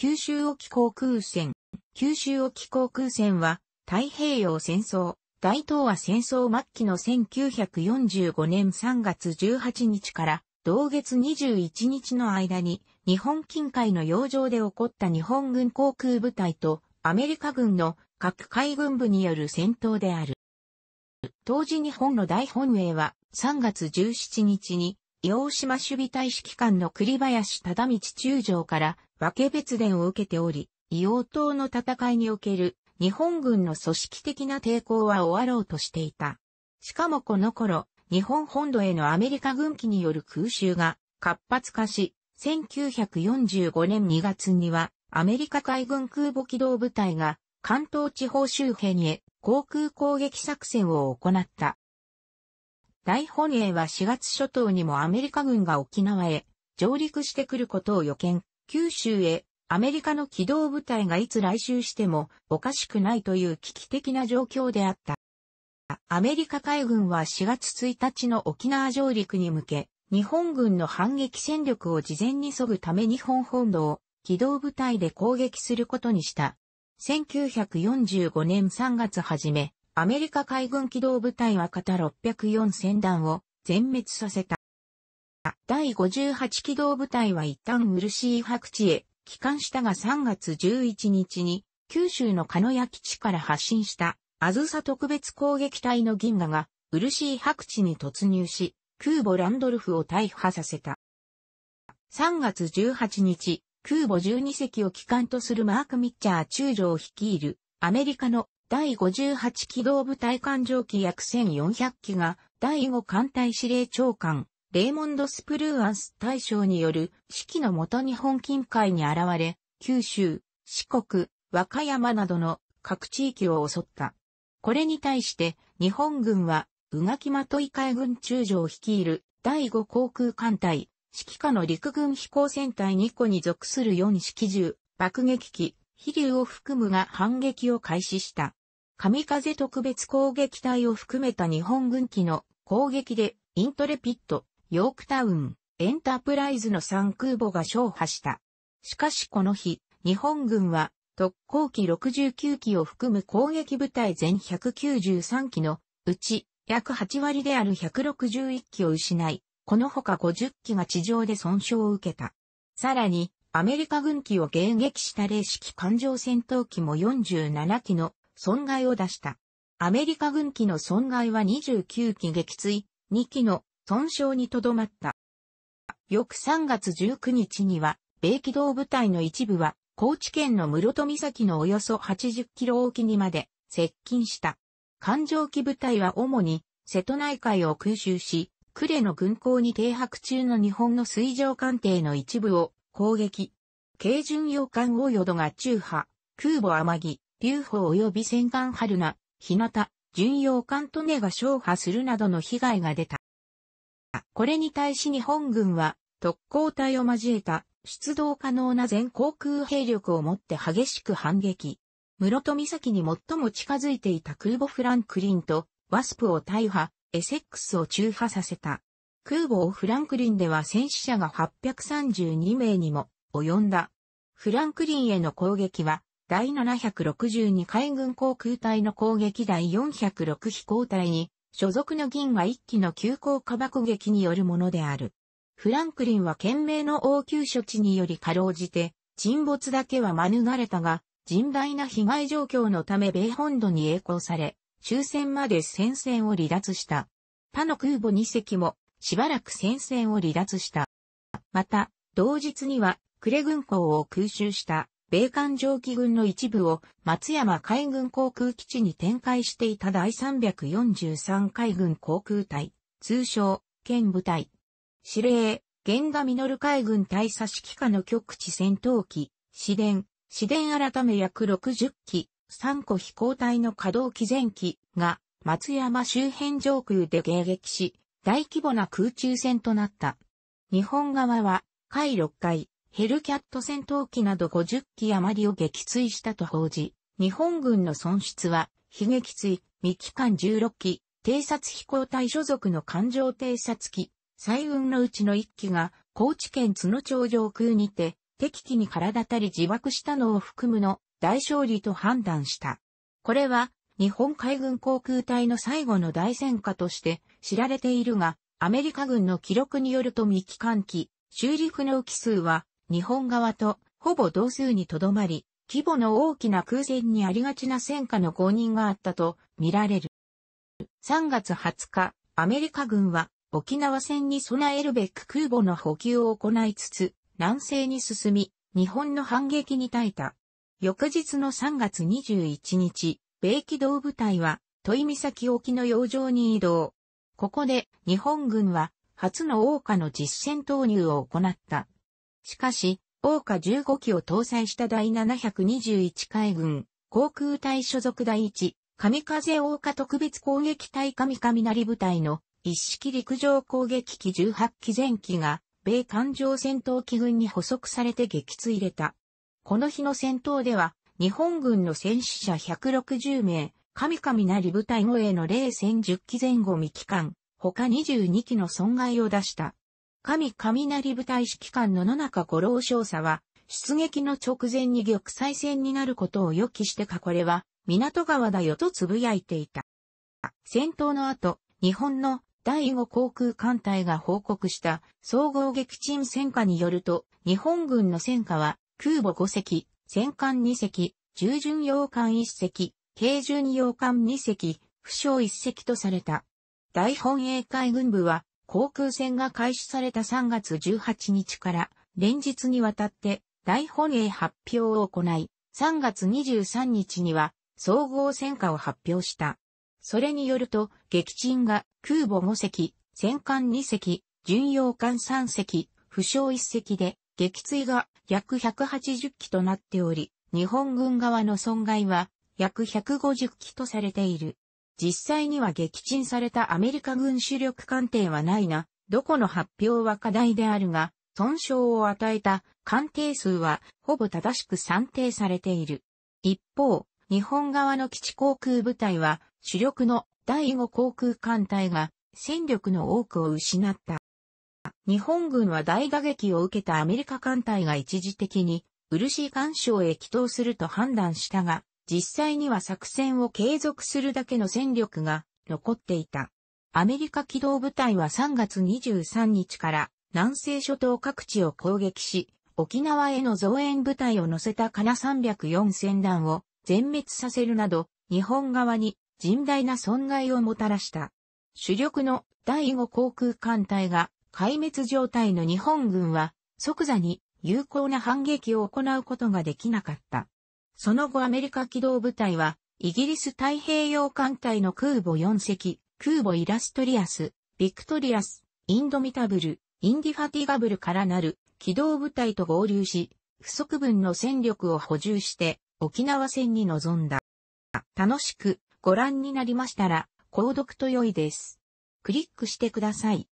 九州沖航空戦。九州沖航空戦は、太平洋戦争、大東亜戦争末期の1945年3月18日から同月21日の間に、日本近海の洋上で起こった日本軍航空部隊とアメリカ軍の各海軍部による戦闘である。当時日本の大本営は3月17日に、洋島守備大使機関の栗林忠道中将から分け別伝を受けており、硫黄島の戦いにおける日本軍の組織的な抵抗は終わろうとしていた。しかもこの頃、日本本土へのアメリカ軍機による空襲が活発化し、1945年2月にはアメリカ海軍空母機動部隊が関東地方周辺へ航空攻撃作戦を行った。大本営は4月初頭にもアメリカ軍が沖縄へ上陸してくることを予見九州へアメリカの機動部隊がいつ来襲してもおかしくないという危機的な状況であった。アメリカ海軍は4月1日の沖縄上陸に向け、日本軍の反撃戦力を事前に削ぐため日本本土を機動部隊で攻撃することにした。1945年3月初め、アメリカ海軍機動部隊は型604戦団を全滅させた。第58機動部隊は一旦漆白地へ帰還したが3月11日に九州の鹿屋基地から発進したあずさ特別攻撃隊の銀河が漆白地に突入し空母ランドルフを大破させた。3月18日、空母12隻を機関とするマーク・ミッチャー中将を率いるアメリカの第58機動部隊艦上機約1400機が第5艦隊司令長官レイモンド・スプルーアンス大将による指揮のもと日本近海に現れ、九州、四国、和歌山などの各地域を襲った。これに対して日本軍は、宇垣とい海軍中将率いる第五航空艦隊、指揮下の陸軍飛行船隊2個に属する4式銃、爆撃機、飛竜を含むが反撃を開始した。神風特別攻撃隊を含めた日本軍機の攻撃でイントレピッド、ヨークタウン、エンタープライズの3空母が勝破した。しかしこの日、日本軍は特攻機69機を含む攻撃部隊全193機のうち約8割である161機を失い、このほか50機が地上で損傷を受けた。さらに、アメリカ軍機を迎撃した霊式艦上戦闘機も47機の損害を出した。アメリカ軍機の損害は29機撃墜、2機の損傷にとどまった。翌3月19日には、米機動部隊の一部は、高知県の室戸岬のおよそ80キロ沖にまで接近した。環状機部隊は主に瀬戸内海を空襲し、呉の軍港に停泊中の日本の水上艦艇の一部を攻撃。軽巡洋艦大淀が中波、空母天城、流砲及び戦艦春名、日向、巡洋艦利根が昇破するなどの被害が出た。これに対し日本軍は特攻隊を交えた出動可能な全航空兵力をもって激しく反撃。室戸岬に最も近づいていた空母フランクリンとワスプを大破、エセックスを中破させた。空母をフランクリンでは戦死者が832名にも及んだ。フランクリンへの攻撃は第762海軍航空隊の攻撃第406飛行隊に所属の銀は一機の急降下爆撃によるものである。フランクリンは懸命の応急処置によりかろうじて、沈没だけは免れたが、甚大な被害状況のため米本土に栄光され、終戦まで戦線を離脱した。他の空母2隻も、しばらく戦線を離脱した。また、同日には、クレ軍港を空襲した米艦蒸気軍の一部を松山海軍航空基地に展開していた第343海軍航空隊、通称、県部隊。司令、ミノ実海軍大佐指揮下の局地戦闘機、市電、市電改め約60機、3個飛行隊の稼働機前機が松山周辺上空で迎撃し、大規模な空中戦となった。日本側は、海6回、ヘルキャット戦闘機など50機余りを撃墜したと報じ、日本軍の損失は、悲撃墜、未機関16機、偵察飛行隊所属の艦上偵察機、最雲のうちの1機が、高知県津野町上空にて、敵機に体たり自爆したのを含むの、大勝利と判断した。これは、日本海軍航空隊の最後の大戦果として知られているが、アメリカ軍の記録によると未機関機、修理不能機数は日本側とほぼ同数にとどまり、規模の大きな空戦にありがちな戦火の公認があったと見られる。3月20日、アメリカ軍は沖縄戦に備えるべく空母の補給を行いつつ、南西に進み、日本の反撃に耐えた。翌日の3月21日、米機動部隊は、戸井岬沖の洋上に移動。ここで、日本軍は、初の王家の実戦投入を行った。しかし、桜花15機を搭載した第721海軍、航空隊所属第1、神風桜花特別攻撃隊神雷部隊の一式陸上攻撃機18機前機が、米艦上戦闘機群に捕捉されて撃墜入れた。この日の戦闘では、日本軍の戦死者160名、神雷部隊護衛の0戦10機前後未機関、他22機の損害を出した。神雷部隊指揮官の野中五郎少佐は、出撃の直前に玉砕戦になることを予期してかこれは、港川だよと呟いていた。戦闘の後、日本の第五航空艦隊が報告した総合撃沈戦火によると、日本軍の戦火は空母5隻、戦艦2隻、従巡洋艦1隻、軽巡洋艦2隻、負傷1隻とされた。大本営海軍部は航空戦が開始された3月18日から連日にわたって大本営発表を行い、3月23日には総合戦果を発表した。それによると、撃沈が空母5隻、戦艦2隻、巡洋艦3隻、負傷1隻で、撃墜が約180機となっており、日本軍側の損害は約150機とされている。実際には撃沈されたアメリカ軍主力艦艇はないな、どこの発表は課題であるが、損傷を与えた艦艇数はほぼ正しく算定されている。一方、日本側の基地航空部隊は主力の第5航空艦隊が戦力の多くを失った。日本軍は大打撃を受けたアメリカ艦隊が一時的に、漆干渉へ帰投すると判断したが、実際には作戦を継続するだけの戦力が残っていた。アメリカ機動部隊は3月23日から南西諸島各地を攻撃し、沖縄への増援部隊を乗せたカナ304戦団を全滅させるなど、日本側に甚大な損害をもたらした。主力の第5航空艦隊が壊滅状態の日本軍は即座に有効な反撃を行うことができなかった。その後アメリカ機動部隊は、イギリス太平洋艦隊の空母4隻、空母イラストリアス、ビクトリアス、インドミタブル、インディファティガブルからなる機動部隊と合流し、不足分の戦力を補充して沖縄戦に臨んだ。楽しくご覧になりましたら、購読と良いです。クリックしてください。